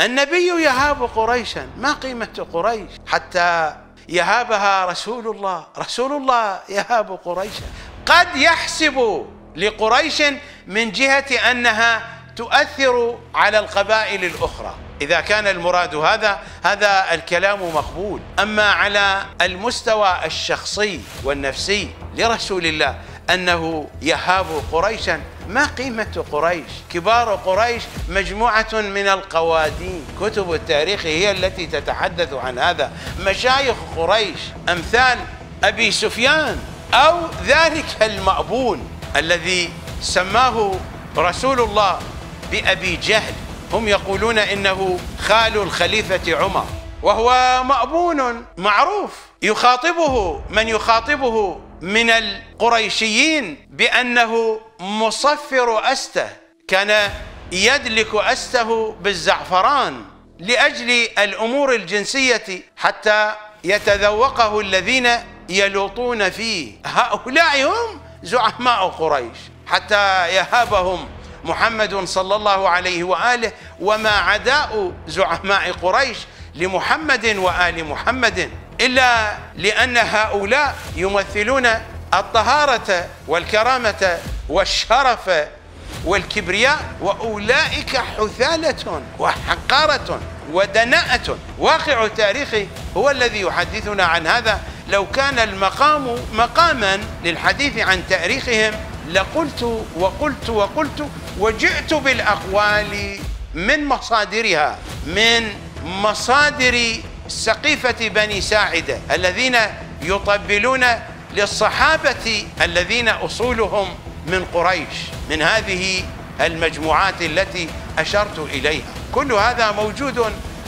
النبي يهاب قريشا ما قيمة قريش حتى يهابها رسول الله رسول الله يهاب قريشا قد يحسب لقريش من جهة أنها تؤثر على القبائل الأخرى إذا كان المراد هذا هذا الكلام مقبول أما على المستوى الشخصي والنفسي لرسول الله أنه يهاب قريشا ما قيمة قريش كبار قريش مجموعة من القوادين كتب التاريخ هي التي تتحدث عن هذا مشايخ قريش أمثال أبي سفيان أو ذلك المأبون الذي سماه رسول الله بأبي جهل هم يقولون إنه خال الخليفة عمر وهو مأبون معروف يخاطبه من يخاطبه من القريشيين بأنه مصفر أسته كان يدلك أسته بالزعفران لأجل الأمور الجنسية حتى يتذوقه الذين يلوطون فيه هؤلاء هم زعماء قريش حتى يهابهم محمد صلى الله عليه وآله وما عداء زعماء قريش لمحمد وآل محمد إلا لأن هؤلاء يمثلون الطهارة والكرامة والشرف والكبرياء وأولئك حثالة وحقارة ودناءة واقع التاريخ هو الذي يحدثنا عن هذا لو كان المقام مقاما للحديث عن تاريخهم لقلت وقلت وقلت وجئت بالأقوال من مصادرها من مصادر سقيفة بني ساعدة الذين يطبلون للصحابة الذين أصولهم من قريش من هذه المجموعات التي أشرت إليها كل هذا موجود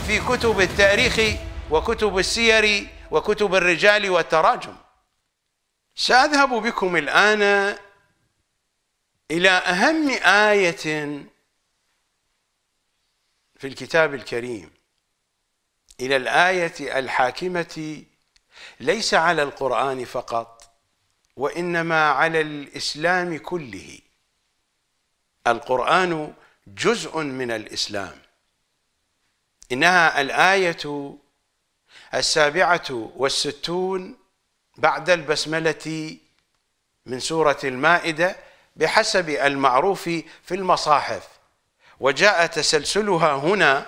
في كتب التاريخ وكتب السير وكتب الرجال والتراجم سأذهب بكم الآن إلى أهم آية في الكتاب الكريم إلى الآية الحاكمة ليس على القرآن فقط وإنما على الإسلام كله القرآن جزء من الإسلام إنها الآية السابعة والستون بعد البسملة من سورة المائدة بحسب المعروف في المصاحف وجاء تسلسلها هنا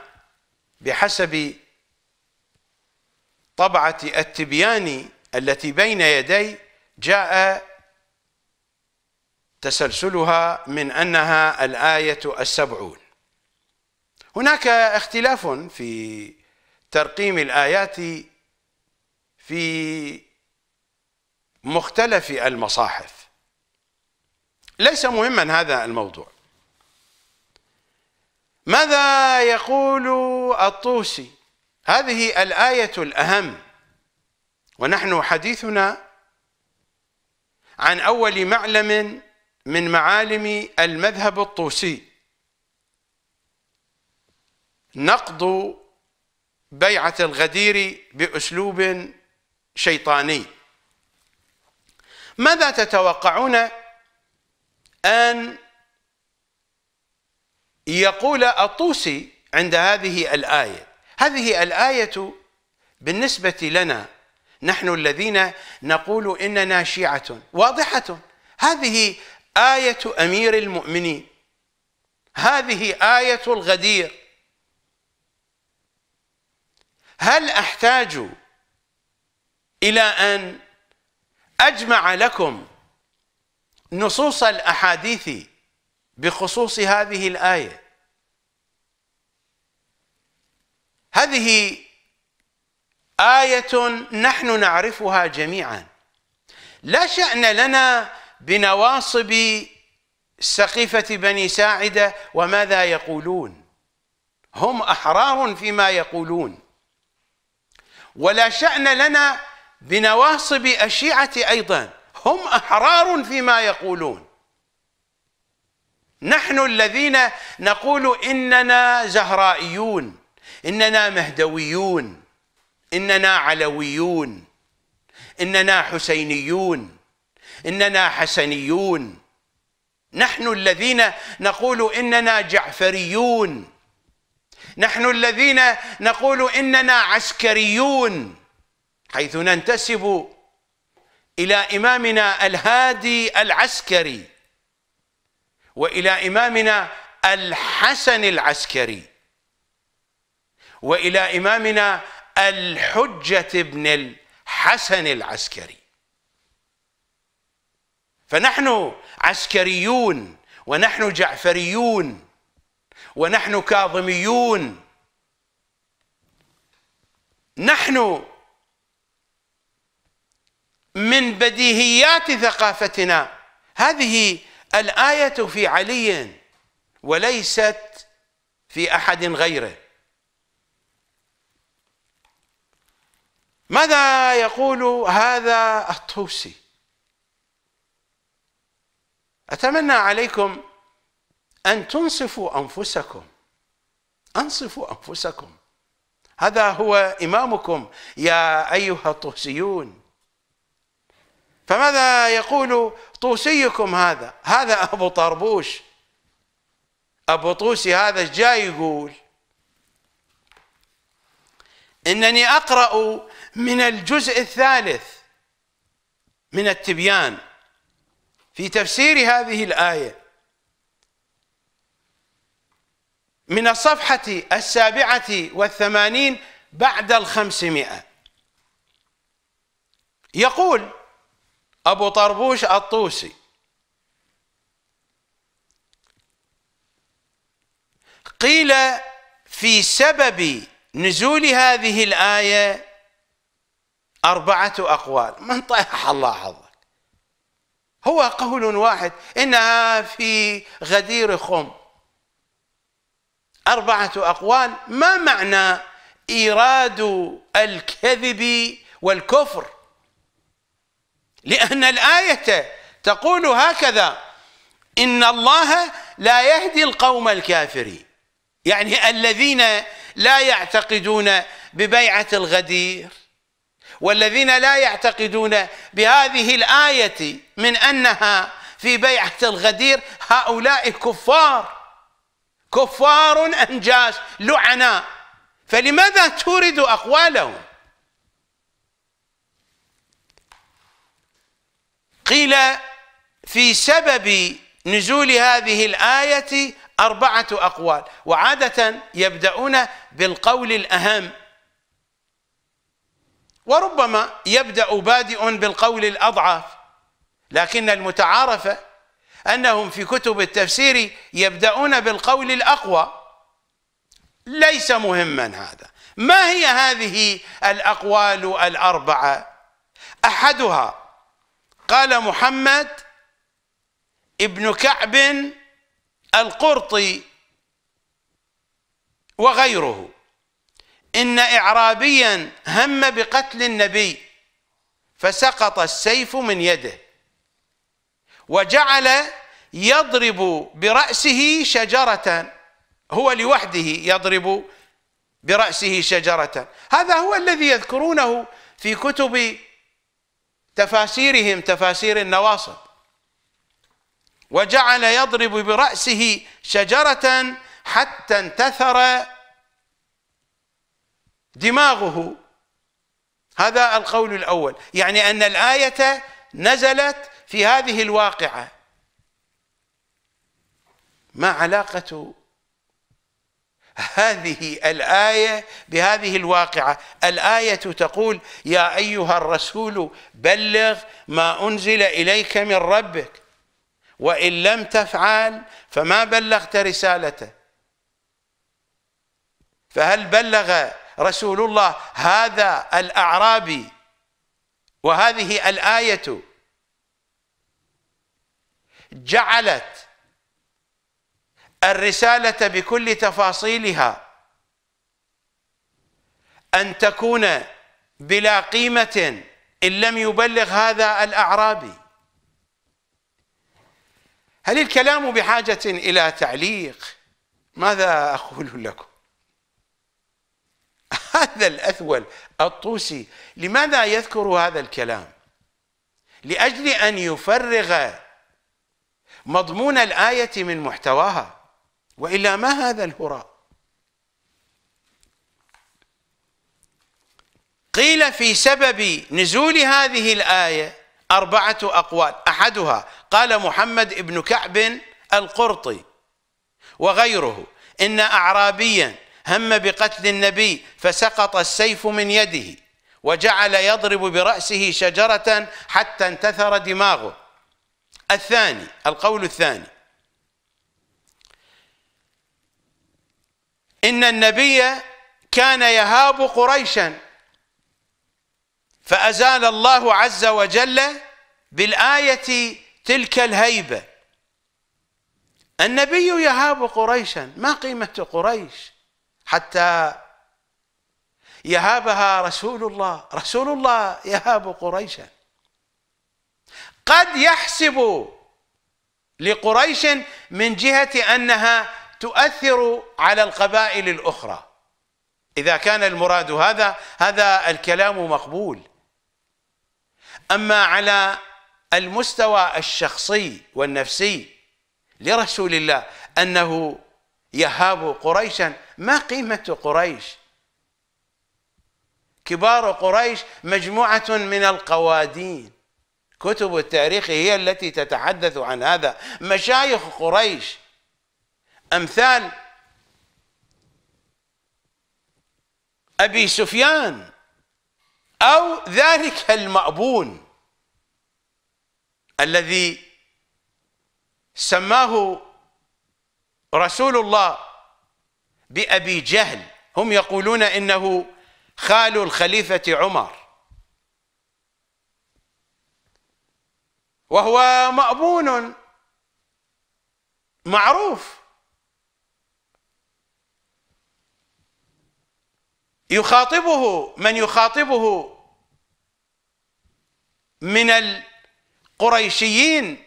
بحسب طبعة التبيان التي بين يدي جاء تسلسلها من أنها الآية السبعون هناك اختلاف في ترقيم الآيات في مختلف المصاحف ليس مهما هذا الموضوع ماذا يقول الطوسي هذه الآية الأهم ونحن حديثنا عن أول معلم من معالم المذهب الطوسي نقض بيعة الغدير بأسلوب شيطاني ماذا تتوقعون أن يقول الطوسي عند هذه الآية هذه الايه بالنسبه لنا نحن الذين نقول اننا شيعه واضحه هذه ايه امير المؤمنين هذه ايه الغدير هل احتاج الى ان اجمع لكم نصوص الاحاديث بخصوص هذه الايه هذه آية نحن نعرفها جميعا لا شأن لنا بنواصب سقيفة بني ساعدة وماذا يقولون هم أحرار فيما يقولون ولا شأن لنا بنواصب أشيعة أيضا هم أحرار فيما يقولون نحن الذين نقول إننا زهرائيون إننا مهدويون إننا علويون إننا حسينيون إننا حسنيون نحن الذين نقول إننا جعفريون نحن الذين نقول إننا عسكريون حيث ننتسب إلى إمامنا الهادي العسكري وإلى إمامنا الحسن العسكري والى امامنا الحجه بن الحسن العسكري فنحن عسكريون ونحن جعفريون ونحن كاظميون نحن من بديهيات ثقافتنا هذه الايه في علي وليست في احد غيره ماذا يقول هذا الطوسي اتمنى عليكم ان تنصفوا انفسكم انصفوا انفسكم هذا هو امامكم يا ايها الطوسيون فماذا يقول طوسيكم هذا هذا ابو طربوش ابو طوسي هذا جاي يقول انني اقرا من الجزء الثالث من التبيان في تفسير هذه الآية من الصفحة السابعة والثمانين بعد الخمسمائة يقول أبو طربوش الطوسي قيل في سبب نزول هذه الآية أربعة أقوال من طيح الله حظك هو قول واحد إنها في غدير خم أربعة أقوال ما معنى إيراد الكذب والكفر لأن الآية تقول هكذا إن الله لا يهدي القوم الكافرين يعني الذين لا يعتقدون ببيعة الغدير والذين لا يعتقدون بهذه الآية من أنها في بيعة الغدير هؤلاء كفار كفار أنجاش لعناء فلماذا تورد أقوالهم قيل في سبب نزول هذه الآية أربعة أقوال وعادة يبدأون بالقول الأهم وربما يبدأ بادئ بالقول الأضعف لكن المتعارفة أنهم في كتب التفسير يبدأون بالقول الأقوى ليس مهما هذا ما هي هذه الأقوال الأربعة أحدها قال محمد ابن كعب القرطي وغيره إن إعرابيا هم بقتل النبي فسقط السيف من يده وجعل يضرب برأسه شجرة هو لوحده يضرب برأسه شجرة هذا هو الذي يذكرونه في كتب تفاسيرهم تفاسير النواصب وجعل يضرب برأسه شجرة حتى انتثر دماغه هذا القول الاول يعني ان الايه نزلت في هذه الواقعه ما علاقه هذه الايه بهذه الواقعه الايه تقول يا ايها الرسول بلغ ما انزل اليك من ربك وان لم تفعل فما بلغت رسالته فهل بلغ رسول الله هذا الأعرابي وهذه الآية جعلت الرسالة بكل تفاصيلها أن تكون بلا قيمة إن لم يبلغ هذا الأعرابي هل الكلام بحاجة إلى تعليق؟ ماذا أقول لكم؟ هذا الأثول الطوسي لماذا يذكر هذا الكلام لأجل أن يفرغ مضمون الآية من محتواها وإلا ما هذا الهراء قيل في سبب نزول هذه الآية أربعة أقوال أحدها قال محمد بن كعب القرطي وغيره إن أعرابيا هم بقتل النبي فسقط السيف من يده وجعل يضرب برأسه شجرة حتى انتثر دماغه الثاني القول الثاني إن النبي كان يهاب قريشا فأزال الله عز وجل بالآية تلك الهيبة النبي يهاب قريشا ما قيمة قريش حتى يهابها رسول الله رسول الله يهاب قريشا قد يحسب لقريش من جهة أنها تؤثر على القبائل الأخرى إذا كان المراد هذا هذا الكلام مقبول أما على المستوى الشخصي والنفسي لرسول الله أنه يهاب قريشا ما قيمة قريش كبار قريش مجموعة من القوادين كتب التاريخ هي التي تتحدث عن هذا مشايخ قريش أمثال أبي سفيان أو ذلك المأبون الذي سماه رسول الله بأبي جهل هم يقولون إنه خال الخليفة عمر وهو مأبون معروف يخاطبه من يخاطبه من القريشيين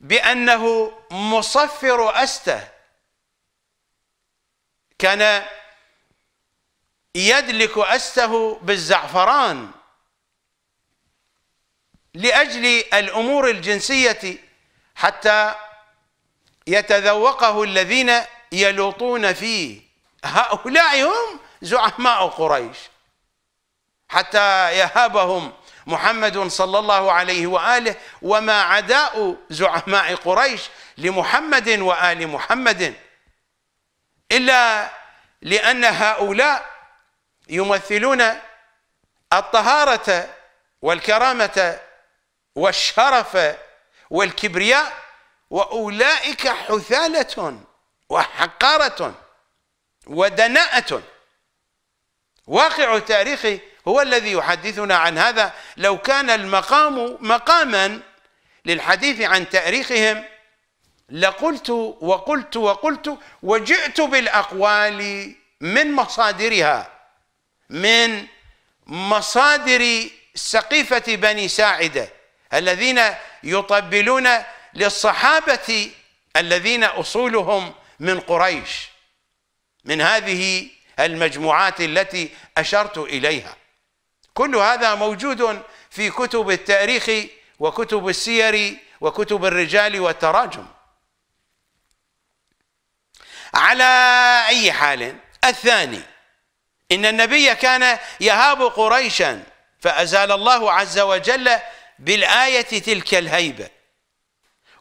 بأنه مصفر أسته كان يدلك أسته بالزعفران لأجل الأمور الجنسية حتى يتذوقه الذين يلوطون فيه هؤلاء هم زعماء قريش حتى يهابهم محمد صلى الله عليه وآله وما عداء زعماء قريش لمحمد وآل محمد إلا لأن هؤلاء يمثلون الطهارة والكرامة والشرف والكبرياء وأولئك حثالة وحقارة ودناءة واقع تاريخي هو الذي يحدثنا عن هذا لو كان المقام مقاما للحديث عن تاريخهم لقلت وقلت وقلت وجئت بالأقوال من مصادرها من مصادر سقيفة بني ساعدة الذين يطبلون للصحابة الذين أصولهم من قريش من هذه المجموعات التي أشرت إليها كل هذا موجود في كتب التاريخ وكتب السير وكتب الرجال والتراجم على أي حال الثاني إن النبي كان يهاب قريشا فأزال الله عز وجل بالآية تلك الهيبة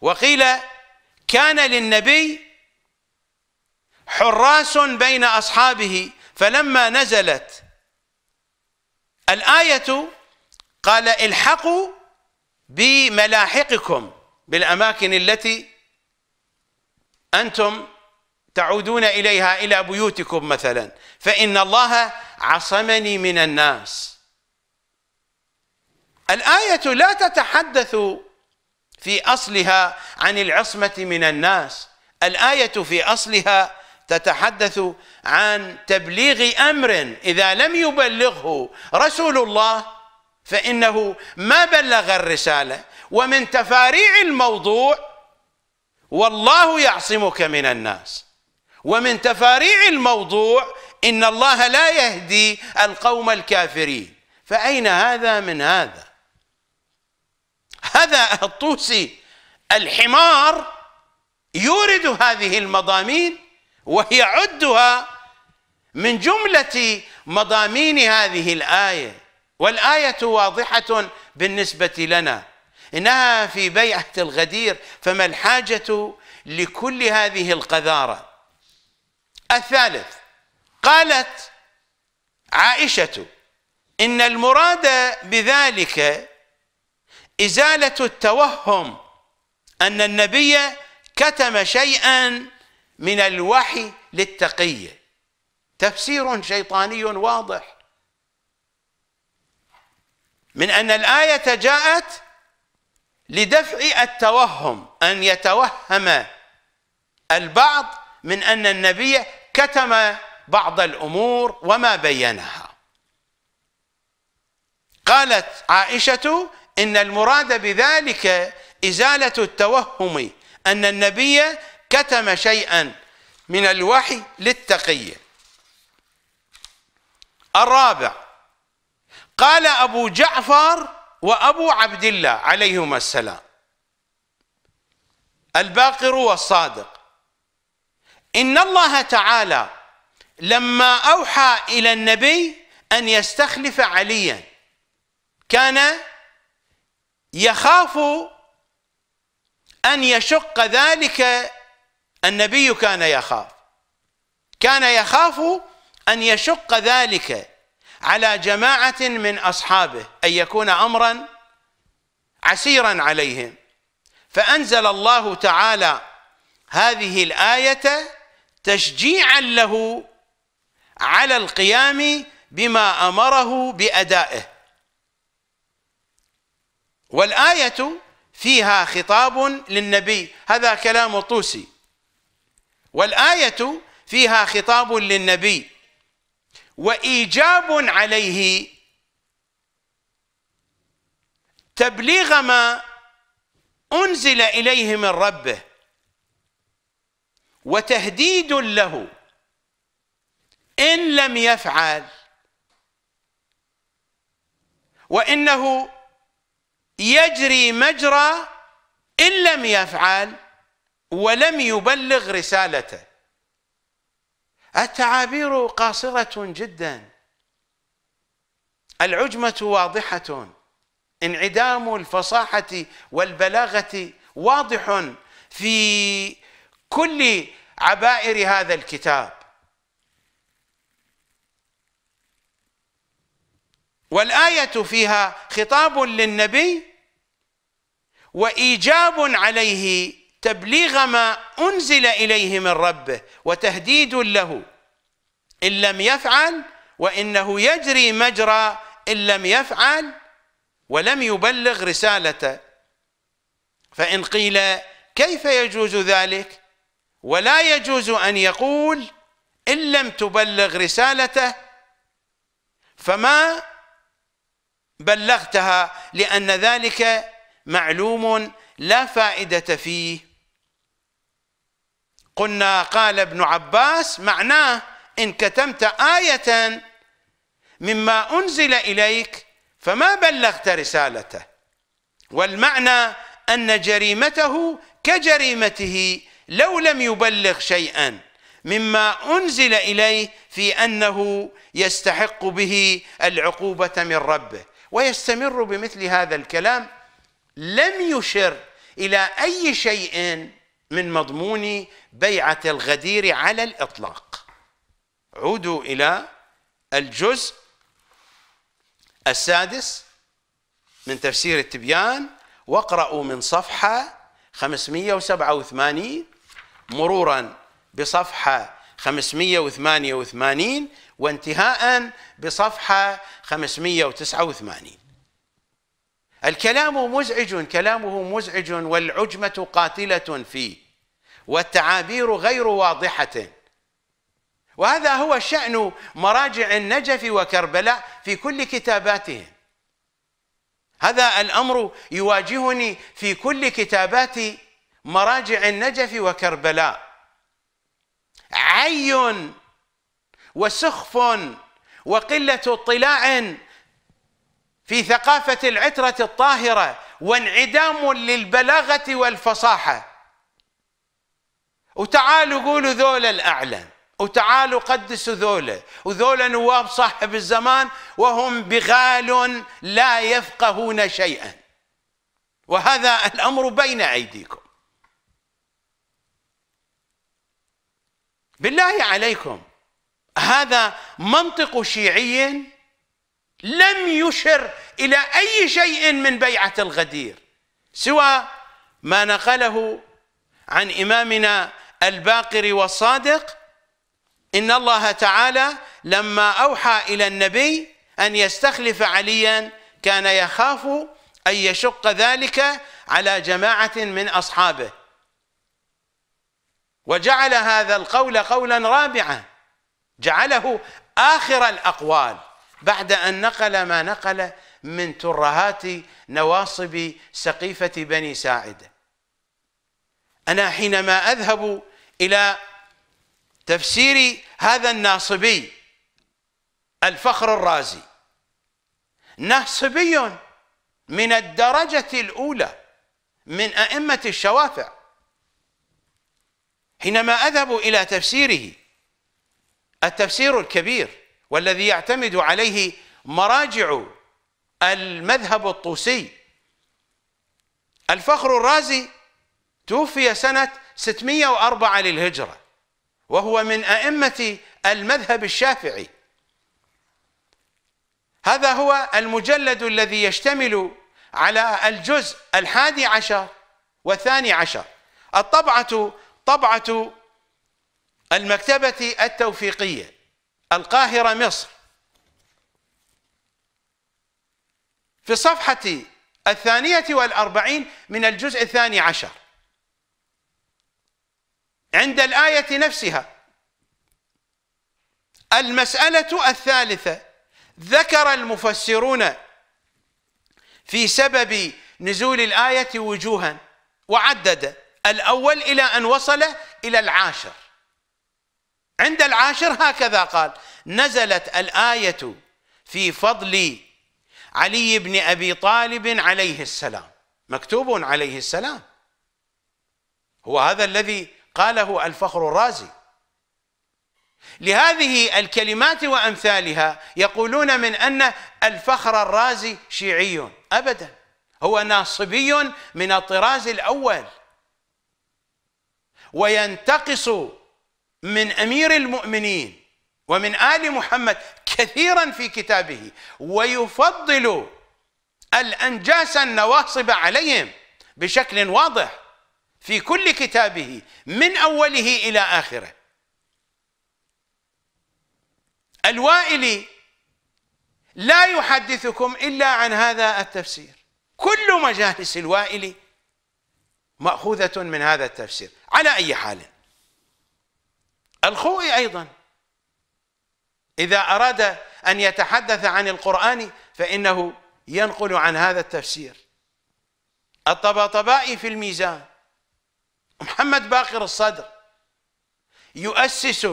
وقيل كان للنبي حراس بين أصحابه فلما نزلت الآية قال الحقوا بملاحقكم بالأماكن التي أنتم تعودون إليها إلى بيوتكم مثلا فإن الله عصمني من الناس الآية لا تتحدث في أصلها عن العصمة من الناس الآية في أصلها تتحدث عن تبليغ امر اذا لم يبلغه رسول الله فانه ما بلغ الرساله ومن تفاريع الموضوع والله يعصمك من الناس ومن تفاريع الموضوع ان الله لا يهدي القوم الكافرين فاين هذا من هذا هذا الطوسي الحمار يورد هذه المضامين وهي عدها من جملة مضامين هذه الآية والآية واضحة بالنسبة لنا إنها في بيعة الغدير فما الحاجة لكل هذه القذارة الثالث قالت عائشة إن المراد بذلك إزالة التوهم أن النبي كتم شيئا من الوحي للتقية تفسير شيطاني واضح من أن الآية جاءت لدفع التوهم أن يتوهم البعض من أن النبي كتم بعض الأمور وما بينها قالت عائشة إن المراد بذلك إزالة التوهم أن النبي كتم شيئا من الوحي للتقية الرابع قال أبو جعفر وأبو عبد الله عليهما السلام الباقر والصادق إن الله تعالى لما أوحى إلى النبي أن يستخلف عليا كان يخاف أن يشق ذلك النبي كان يخاف كان يخاف أن يشق ذلك على جماعة من أصحابه أن يكون أمرا عسيرا عليهم فأنزل الله تعالى هذه الآية تشجيعا له على القيام بما أمره بأدائه والآية فيها خطاب للنبي هذا كلام طوسي والآية فيها خطاب للنبي وإيجاب عليه تبليغ ما أنزل إليه من ربه وتهديد له إن لم يفعل وإنه يجري مجرى إن لم يفعل ولم يبلغ رسالته التعابير قاصرة جدا العجمة واضحة انعدام الفصاحة والبلاغة واضح في كل عبائر هذا الكتاب والآية فيها خطاب للنبي وإيجاب عليه تبليغ ما أنزل إليه من ربه وتهديد له إن لم يفعل وإنه يجري مجرى إن لم يفعل ولم يبلغ رسالته فإن قيل كيف يجوز ذلك ولا يجوز أن يقول إن لم تبلغ رسالته فما بلغتها لأن ذلك معلوم لا فائدة فيه قلنا قال ابن عباس معناه إن كتمت آية مما أنزل إليك فما بلغت رسالته والمعنى أن جريمته كجريمته لو لم يبلغ شيئا مما أنزل إليه في أنه يستحق به العقوبة من ربه ويستمر بمثل هذا الكلام لم يشر إلى أي شيء من مضمون بيعة الغدير على الإطلاق عودوا إلى الجزء السادس من تفسير التبيان واقرأوا من صفحة 587 مرورا بصفحة 588 وانتهاء بصفحة 589 الكلام مزعج كلامه مزعج والعجمة قاتلة فيه والتعابير غير واضحة وهذا هو شأن مراجع النجف وكربلاء في كل كتاباتهم هذا الأمر يواجهني في كل كتابات مراجع النجف وكربلاء عي وسخف وقلة اطلاع في ثقافة العترة الطاهرة وانعدام للبلاغة والفصاحة وتعالوا قولوا ذولا الأعلى وتعالوا قدسوا ذولا وذولا نواب صاحب الزمان وهم بغال لا يفقهون شيئا وهذا الأمر بين أيديكم بالله عليكم هذا منطق شيعي لم يشر إلى أي شيء من بيعة الغدير سوى ما نقله عن إمامنا الباقر والصادق إن الله تعالى لما أوحى إلى النبي أن يستخلف عليا كان يخاف أن يشق ذلك على جماعة من أصحابه وجعل هذا القول قولا رابعا جعله آخر الأقوال بعد أن نقل ما نقل من ترهات نواصب سقيفة بني ساعده أنا حينما أذهب إلى تفسير هذا الناصبي الفخر الرازي ناصبي من الدرجة الأولى من أئمة الشوافع حينما أذهب إلى تفسيره التفسير الكبير والذي يعتمد عليه مراجع المذهب الطوسي الفخر الرازي توفي سنة 604 للهجرة وهو من أئمة المذهب الشافعي هذا هو المجلد الذي يشتمل على الجزء الحادي عشر والثاني عشر الطبعة طبعة المكتبة التوفيقية القاهرة مصر في الصفحة الثانية والأربعين من الجزء الثاني عشر عند الآية نفسها المسألة الثالثة ذكر المفسرون في سبب نزول الآية وجوها وعدد الأول إلى أن وصل إلى العاشر عند العاشر هكذا قال نزلت الآية في فضل علي بن أبي طالب عليه السلام مكتوب عليه السلام هو هذا الذي قاله الفخر الرازي لهذه الكلمات وامثالها يقولون من ان الفخر الرازي شيعي ابدا هو ناصبي من الطراز الاول وينتقص من امير المؤمنين ومن ال محمد كثيرا في كتابه ويفضل الانجاس النواصب عليهم بشكل واضح في كل كتابه من اوله الى اخره الوائلي لا يحدثكم الا عن هذا التفسير كل مجالس الوائلي ماخوذه من هذا التفسير على اي حال الخوئي ايضا اذا اراد ان يتحدث عن القران فانه ينقل عن هذا التفسير الطباطبائي في الميزان محمد باقر الصدر يؤسس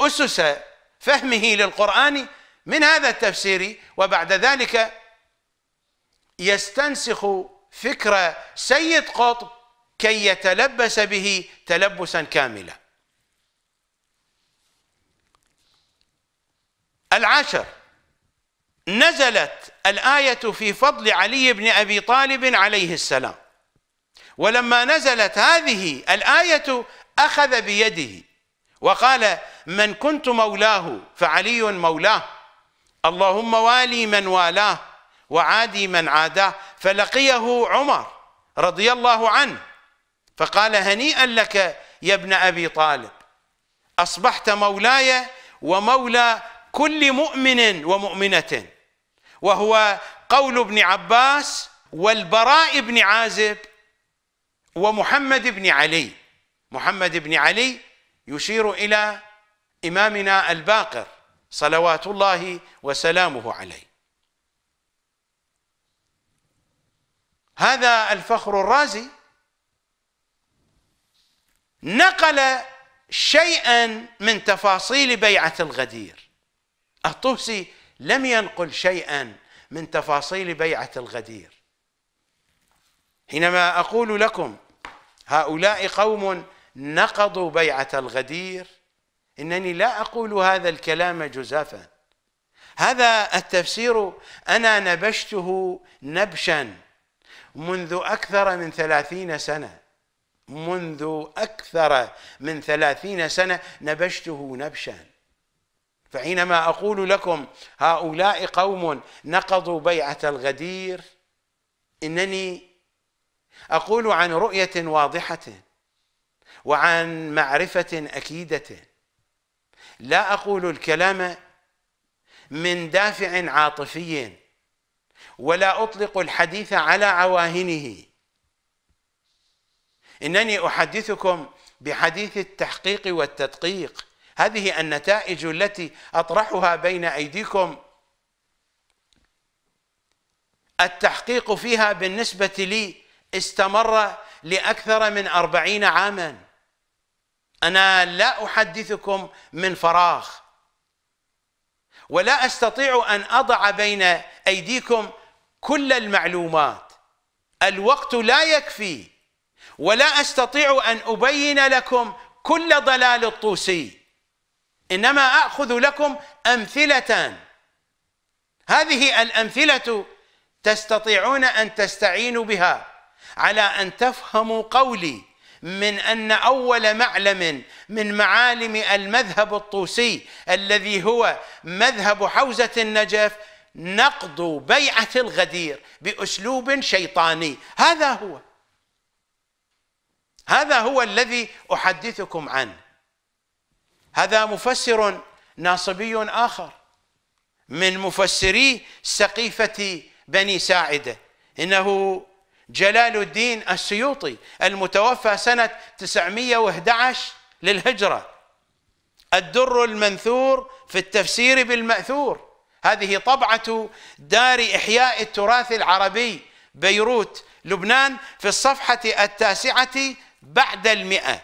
أسس فهمه للقرآن من هذا التفسير وبعد ذلك يستنسخ فكر سيد قطب كي يتلبس به تلبسا كاملا العاشر نزلت الآية في فضل علي بن أبي طالب عليه السلام ولما نزلت هذه الآية أخذ بيده وقال من كنت مولاه فعلي مولاه اللهم والي من والاه وعادي من عاداه فلقيه عمر رضي الله عنه فقال هنيئا لك يا ابن أبي طالب أصبحت مولاي ومولى كل مؤمن ومؤمنة وهو قول ابن عباس والبراء بن عازب ومحمد بن علي محمد بن علي يشير إلى إمامنا الباقر صلوات الله وسلامه عليه هذا الفخر الرازي نقل شيئا من تفاصيل بيعة الغدير الطوسي لم ينقل شيئا من تفاصيل بيعة الغدير حينما أقول لكم هؤلاء قوم نقضوا بيعة الغدير إنني لا أقول هذا الكلام جزافا هذا التفسير أنا نبشته نبشا منذ أكثر من ثلاثين سنة منذ أكثر من ثلاثين سنة نبشته نبشا فحينما أقول لكم هؤلاء قوم نقضوا بيعة الغدير إنني أقول عن رؤية واضحة وعن معرفة أكيدة لا أقول الكلام من دافع عاطفي ولا أطلق الحديث على عواهنه إنني أحدثكم بحديث التحقيق والتدقيق هذه النتائج التي أطرحها بين أيديكم التحقيق فيها بالنسبة لي استمر لأكثر من أربعين عاما أنا لا أحدثكم من فراغ ولا أستطيع أن أضع بين أيديكم كل المعلومات الوقت لا يكفي ولا أستطيع أن أبين لكم كل ضلال الطوسي إنما أخذ لكم أمثلة هذه الأمثلة تستطيعون أن تستعينوا بها على ان تفهموا قولي من ان اول معلم من معالم المذهب الطوسي الذي هو مذهب حوزه النجف نقض بيعه الغدير باسلوب شيطاني هذا هو هذا هو الذي احدثكم عنه هذا مفسر ناصبي اخر من مفسري سقيفه بني ساعده انه جلال الدين السيوطي المتوفى سنة 911 للهجرة الدر المنثور في التفسير بالمأثور هذه طبعة دار إحياء التراث العربي بيروت لبنان في الصفحة التاسعة بعد المئة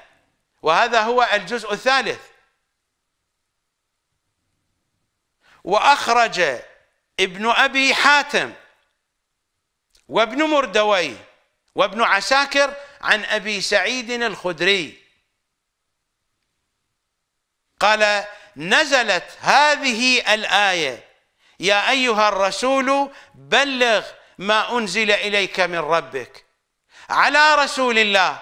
وهذا هو الجزء الثالث وأخرج ابن أبي حاتم وابن مردوي وابن عساكر عن أبي سعيد الخدري قال نزلت هذه الآية يا أيها الرسول بلغ ما أنزل إليك من ربك على رسول الله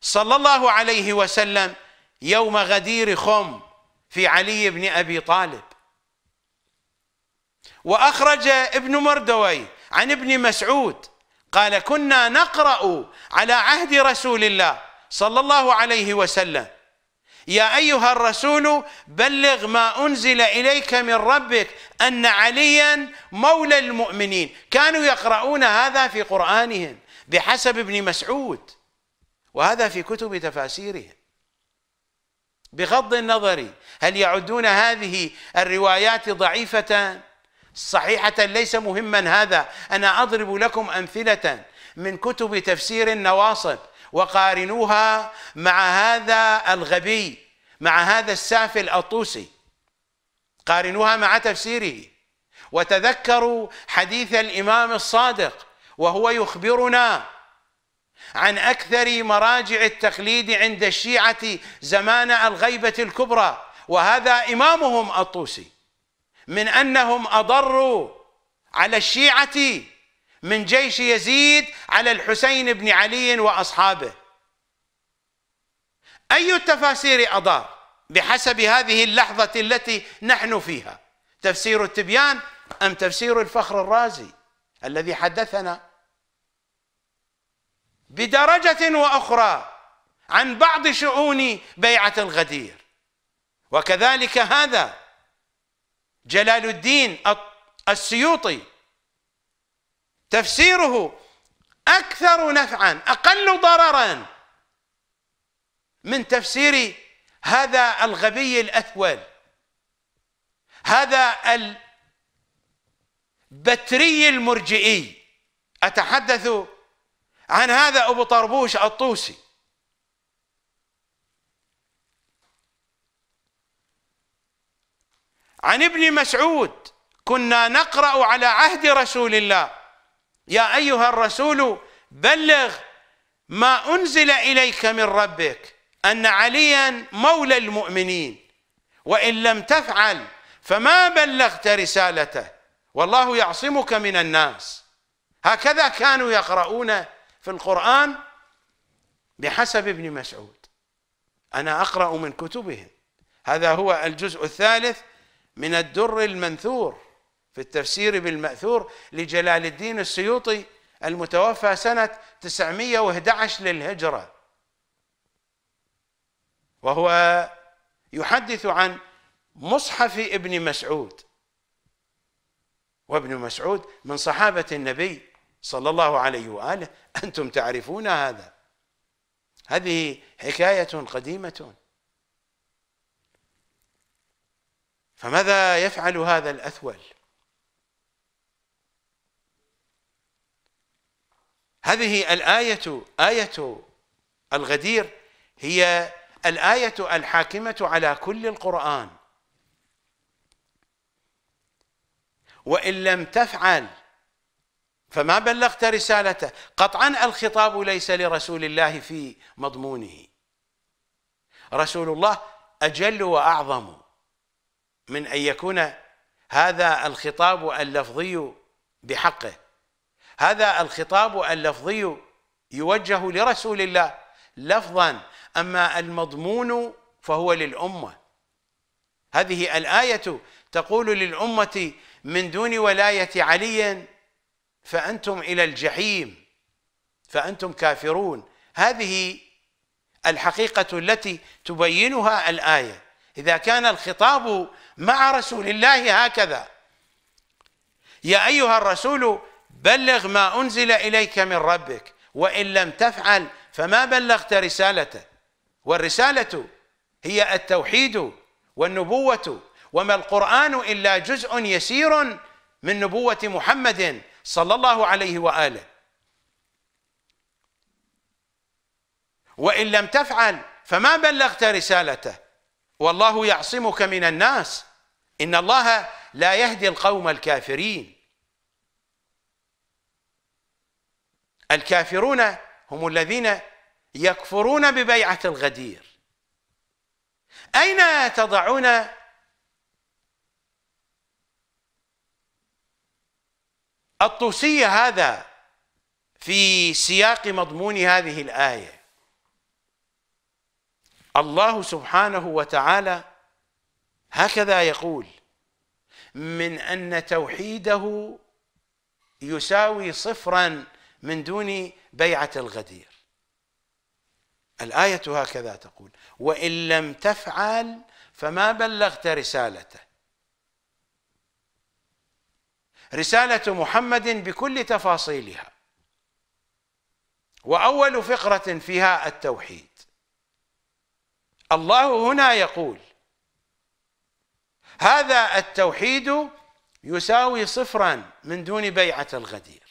صلى الله عليه وسلم يوم غدير خم في علي بن أبي طالب وأخرج ابن مردوي عن ابن مسعود قال كنا نقرأ على عهد رسول الله صلى الله عليه وسلم يا أيها الرسول بلغ ما أنزل إليك من ربك أن عليا مولى المؤمنين كانوا يقرؤون هذا في قرآنهم بحسب ابن مسعود وهذا في كتب تفاسيرهم بغض النظر هل يعدون هذه الروايات ضعيفة صحيحة ليس مهما هذا أنا أضرب لكم أمثلة من كتب تفسير النواصب وقارنوها مع هذا الغبي مع هذا السافل الطوسي قارنوها مع تفسيره وتذكروا حديث الإمام الصادق وهو يخبرنا عن أكثر مراجع التقليد عند الشيعة زمان الغيبة الكبرى وهذا إمامهم الطوسي من انهم اضروا على الشيعه من جيش يزيد على الحسين بن علي واصحابه اي التفاسير اضار بحسب هذه اللحظه التي نحن فيها تفسير التبيان ام تفسير الفخر الرازي الذي حدثنا بدرجه واخرى عن بعض شؤون بيعه الغدير وكذلك هذا جلال الدين السيوطي تفسيره اكثر نفعا اقل ضررا من تفسير هذا الغبي الاثول هذا البتري المرجئي اتحدث عن هذا ابو طربوش الطوسي عن ابن مسعود كنا نقرأ على عهد رسول الله يا أيها الرسول بلغ ما أنزل إليك من ربك أن عليا مولى المؤمنين وإن لم تفعل فما بلغت رسالته والله يعصمك من الناس هكذا كانوا يقرؤون في القرآن بحسب ابن مسعود أنا أقرأ من كتبهم هذا هو الجزء الثالث من الدر المنثور في التفسير بالمأثور لجلال الدين السيوطي المتوفى سنة 911 للهجرة وهو يحدث عن مصحف ابن مسعود وابن مسعود من صحابة النبي صلى الله عليه وآله أنتم تعرفون هذا هذه حكاية قديمة فماذا يفعل هذا الأثول هذه الآية آية الغدير هي الآية الحاكمة على كل القرآن وإن لم تفعل فما بلغت رسالته قطعا الخطاب ليس لرسول الله في مضمونه رسول الله أجل وأعظم من أن يكون هذا الخطاب اللفظي بحقه هذا الخطاب اللفظي يوجه لرسول الله لفظا أما المضمون فهو للأمة هذه الآية تقول للأمة من دون ولاية علي فأنتم إلى الجحيم فأنتم كافرون هذه الحقيقة التي تبينها الآية إذا كان الخطاب مع رسول الله هكذا يا أيها الرسول بلغ ما أنزل إليك من ربك وإن لم تفعل فما بلغت رسالته والرسالة هي التوحيد والنبوة وما القرآن إلا جزء يسير من نبوة محمد صلى الله عليه وآله وإن لم تفعل فما بلغت رسالته والله يعصمك من الناس إن الله لا يهدي القوم الكافرين الكافرون هم الذين يكفرون ببيعة الغدير أين تضعون الطوسية هذا في سياق مضمون هذه الآية الله سبحانه وتعالى هكذا يقول من ان توحيده يساوي صفرا من دون بيعه الغدير الايه هكذا تقول وان لم تفعل فما بلغت رسالته رساله محمد بكل تفاصيلها واول فقره فيها التوحيد الله هنا يقول هذا التوحيد يساوي صفرا من دون بيعة الغدير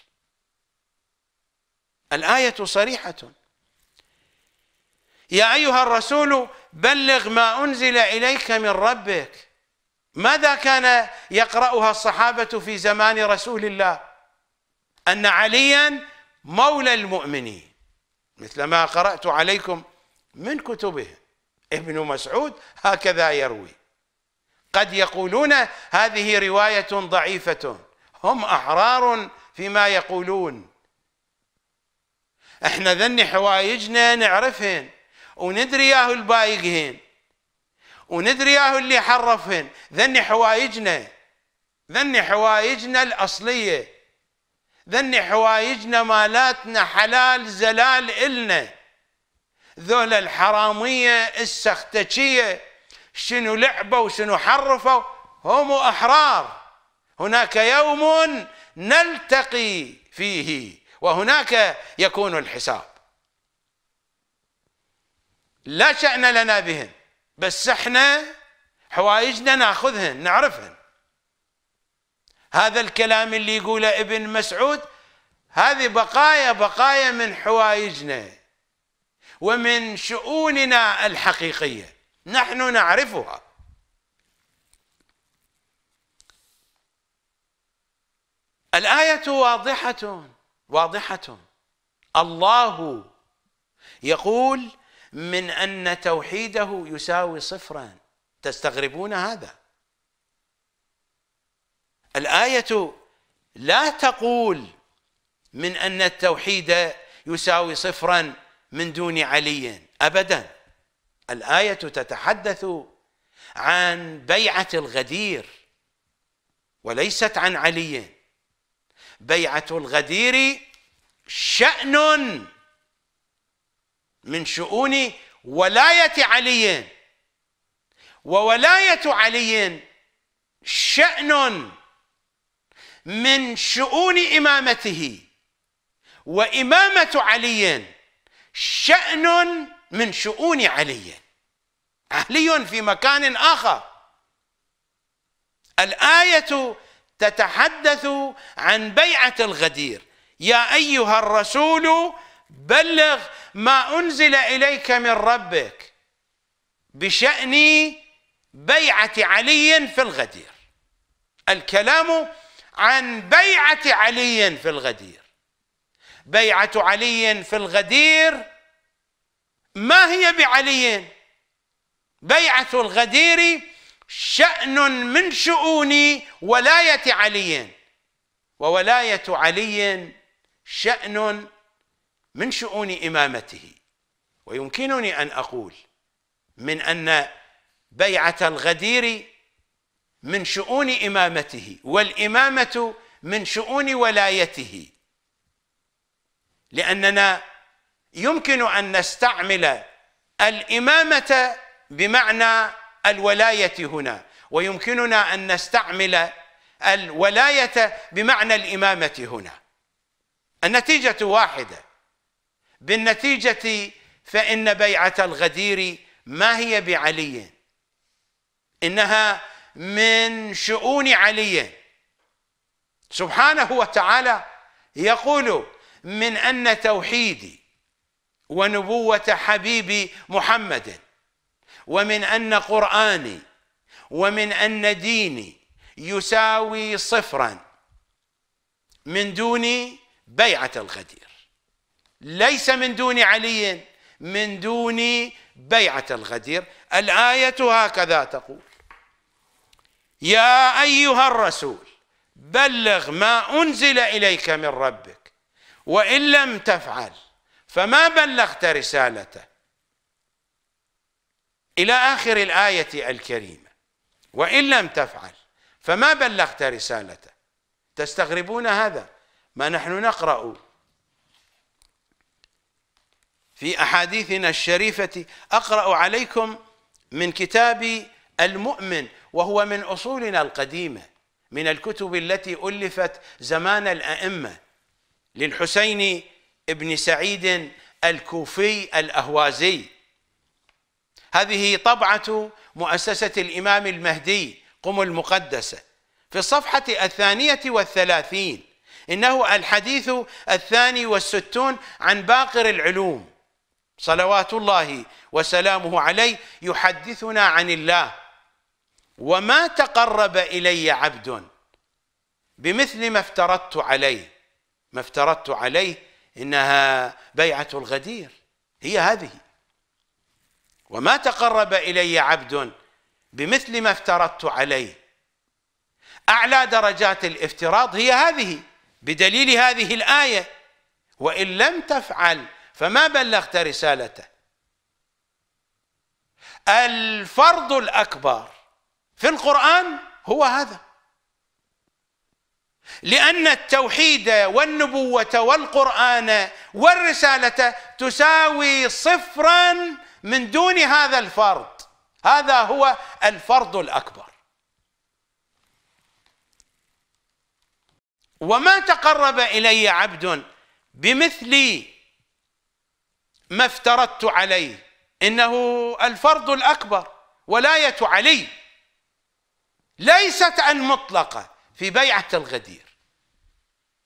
الآية صريحة يا أيها الرسول بلغ ما أنزل إليك من ربك ماذا كان يقرأها الصحابة في زمان رسول الله أن عليا مولى المؤمنين مثل ما قرأت عليكم من كتبهم ابن مسعود هكذا يروي قد يقولون هذه رواية ضعيفة هم أحرار فيما يقولون احنا ذني حوايجنا نعرفهن وندري ياهو البايقهن وندري ياهو اللي حرفهن ذني حوايجنا ذني حوايجنا الأصلية ذني حوايجنا مالاتنا حلال زلال إلنا ذولا الحرامية السختشية شنو لعبوا وشنو حرفوا هم أحرار هناك يوم نلتقي فيه وهناك يكون الحساب لا شأن لنا بهم بس احنا حوايجنا ناخذهن نعرفهن هذا الكلام اللي يقوله ابن مسعود هذه بقايا بقايا من حوايجنا ومن شؤوننا الحقيقيه نحن نعرفها الايه واضحه واضحه الله يقول من ان توحيده يساوي صفرا تستغربون هذا الايه لا تقول من ان التوحيد يساوي صفرا من دون علي ابدا الايه تتحدث عن بيعه الغدير وليست عن علي بيعه الغدير شان من شؤون ولايه علي وولايه علي شان من شؤون امامته وامامه علي شأن من شؤون علي علي في مكان آخر الآية تتحدث عن بيعة الغدير يا أيها الرسول بلغ ما أنزل إليك من ربك بشأن بيعة علي في الغدير الكلام عن بيعة علي في الغدير بيعة علي في الغدير ما هي بعلي بيعة الغدير شأن من شؤون ولاية علي وولاية علي شأن من شؤون إمامته ويمكنني أن أقول من أن بيعة الغدير من شؤون إمامته والإمامة من شؤون ولايته لأننا يمكن أن نستعمل الإمامة بمعنى الولاية هنا ويمكننا أن نستعمل الولاية بمعنى الإمامة هنا النتيجة واحدة بالنتيجة فإن بيعة الغدير ما هي بعلي إنها من شؤون علي سبحانه وتعالى يقول من أن توحيدي ونبوة حبيبي محمد ومن أن قرآني ومن أن ديني يساوي صفرا من دون بيعة الغدير ليس من دون علي من دون بيعة الغدير الآية هكذا تقول يا أيها الرسول بلغ ما أنزل إليك من ربك وإن لم تفعل فما بلغت رسالته إلى آخر الآية الكريمة وإن لم تفعل فما بلغت رسالته تستغربون هذا ما نحن نقرأ في أحاديثنا الشريفة أقرأ عليكم من كتاب المؤمن وهو من أصولنا القديمة من الكتب التي ألفت زمان الأئمة للحسين بن سعيد الكوفي الاهوازي هذه طبعه مؤسسه الامام المهدي قم المقدسه في الصفحه الثانيه والثلاثين انه الحديث الثاني والستون عن باقر العلوم صلوات الله وسلامه عليه يحدثنا عن الله وما تقرب الي عبد بمثل ما افترضت عليه ما افترضت عليه انها بيعه الغدير هي هذه وما تقرب الي عبد بمثل ما افترضت عليه اعلى درجات الافتراض هي هذه بدليل هذه الايه وان لم تفعل فما بلغت رسالته الفرض الاكبر في القران هو هذا لأن التوحيد والنبوة والقرآن والرسالة تساوي صفرا من دون هذا الفرض هذا هو الفرض الأكبر وما تقرب إلي عبد بمثل ما افترضت عليه إنه الفرض الأكبر ولاية علي ليست المطلقة في بيعة الغدير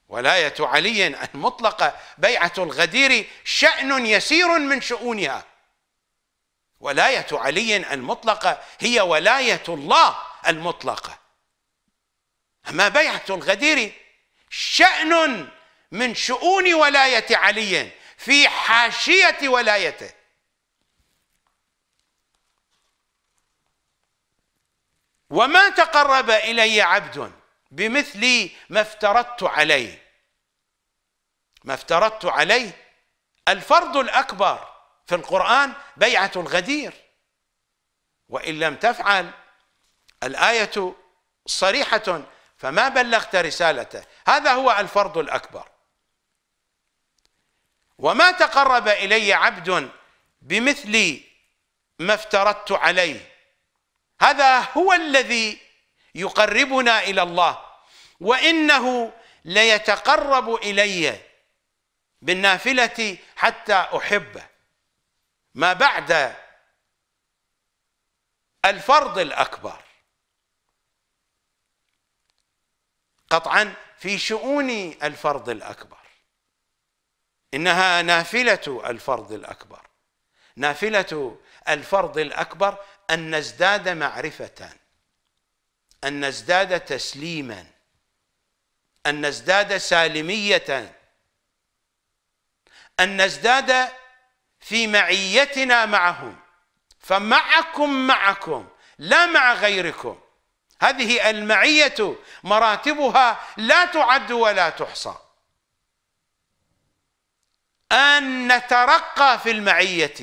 ولاية علي المطلقة بيعة الغدير شأن يسير من شؤونها ولاية علي المطلقة هي ولاية الله المطلقة أما بيعة الغدير شأن من شؤون ولاية علي في حاشية ولايته وما تقرب إلي عبد بمثل ما افترضت عليه ما افترضت عليه الفرض الأكبر في القرآن بيعة الغدير وإن لم تفعل الآية صريحة فما بلغت رسالته هذا هو الفرض الأكبر وما تقرب إلي عبد بمثل ما افترضت عليه هذا هو الذي يقربنا إلى الله وإنه ليتقرب إلي بالنافلة حتى أحبه ما بعد الفرض الأكبر قطعا في شؤون الفرض الأكبر إنها نافلة الفرض الأكبر نافلة الفرض الأكبر أن نزداد معرفة أن نزداد تسليما أن نزداد سالمية أن نزداد في معيتنا معهم فمعكم معكم لا مع غيركم هذه المعية مراتبها لا تعد ولا تحصى أن نترقى في المعية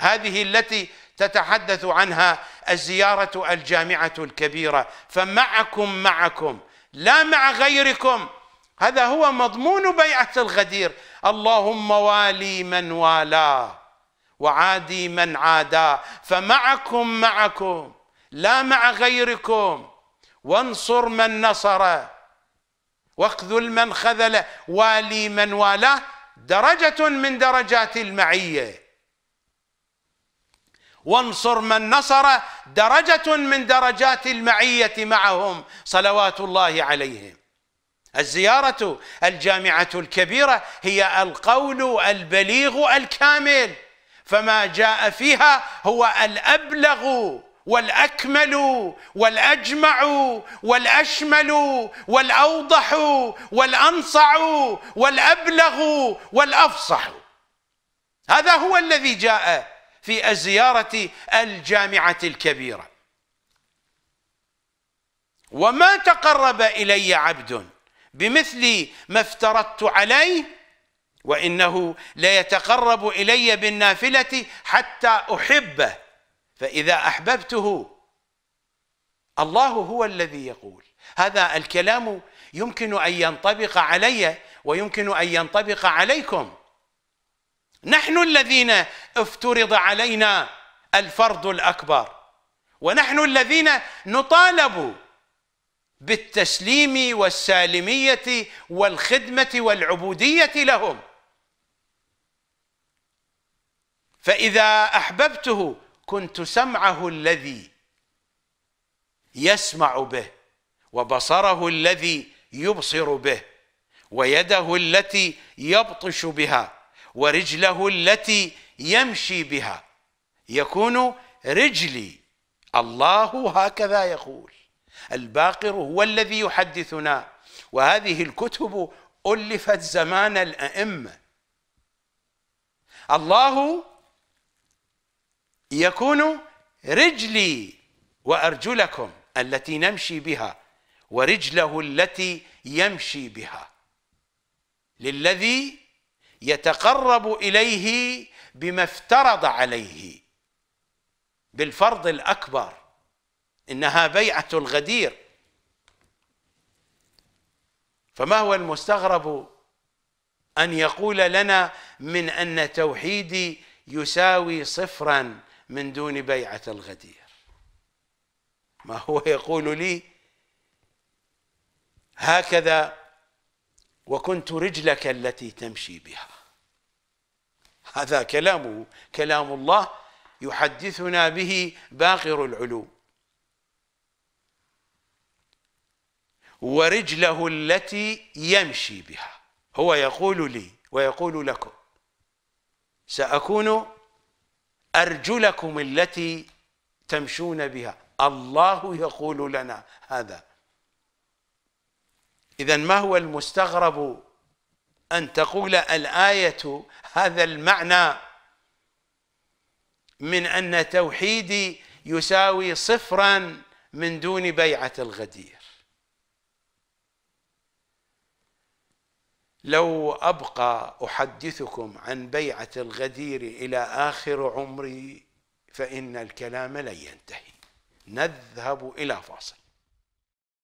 هذه التي تتحدث عنها الزيارة الجامعة الكبيرة فمعكم معكم لا مع غيركم هذا هو مضمون بيعة الغدير اللهم والي من والاه وعادي من عاداه فمعكم معكم لا مع غيركم وانصر من نصره واخذل من خذله والي من والاه درجة من درجات المعيه وانصر من نصر درجة من درجات المعية معهم صلوات الله عليهم الزيارة الجامعة الكبيرة هي القول البليغ الكامل فما جاء فيها هو الأبلغ والأكمل والأجمع والأشمل والأوضح والأنصع والأبلغ والأفصح هذا هو الذي جاء في الزيارة الجامعة الكبيرة وما تقرب إلي عبد بمثل ما افترضت عليه وإنه ليتقرب إلي بالنافلة حتى أحبه فإذا أحببته الله هو الذي يقول هذا الكلام يمكن أن ينطبق علي ويمكن أن ينطبق عليكم نحن الذين افترض علينا الفرض الاكبر ونحن الذين نطالب بالتسليم والسالميه والخدمه والعبوديه لهم فاذا احببته كنت سمعه الذي يسمع به وبصره الذي يبصر به ويده التي يبطش بها ورجله التي يمشي بها يكون رجلي الله هكذا يقول الباقر هو الذي يحدثنا وهذه الكتب ألفت زمان الأئمة الله يكون رجلي وأرجلكم التي نمشي بها ورجله التي يمشي بها للذي يتقرب اليه بما افترض عليه بالفرض الاكبر انها بيعه الغدير فما هو المستغرب ان يقول لنا من ان توحيدي يساوي صفرا من دون بيعه الغدير ما هو يقول لي هكذا وكنت رجلك التي تمشي بها هذا كلامه كلام الله يحدثنا به باقر العلوم ورجله التي يمشي بها هو يقول لي ويقول لكم سأكون أرجلكم التي تمشون بها الله يقول لنا هذا إذا ما هو المستغرب أن تقول الآية هذا المعنى من أن توحيدي يساوي صفرا من دون بيعة الغدير لو أبقى أحدثكم عن بيعة الغدير إلى آخر عمري فإن الكلام لن ينتهي نذهب إلى فاصل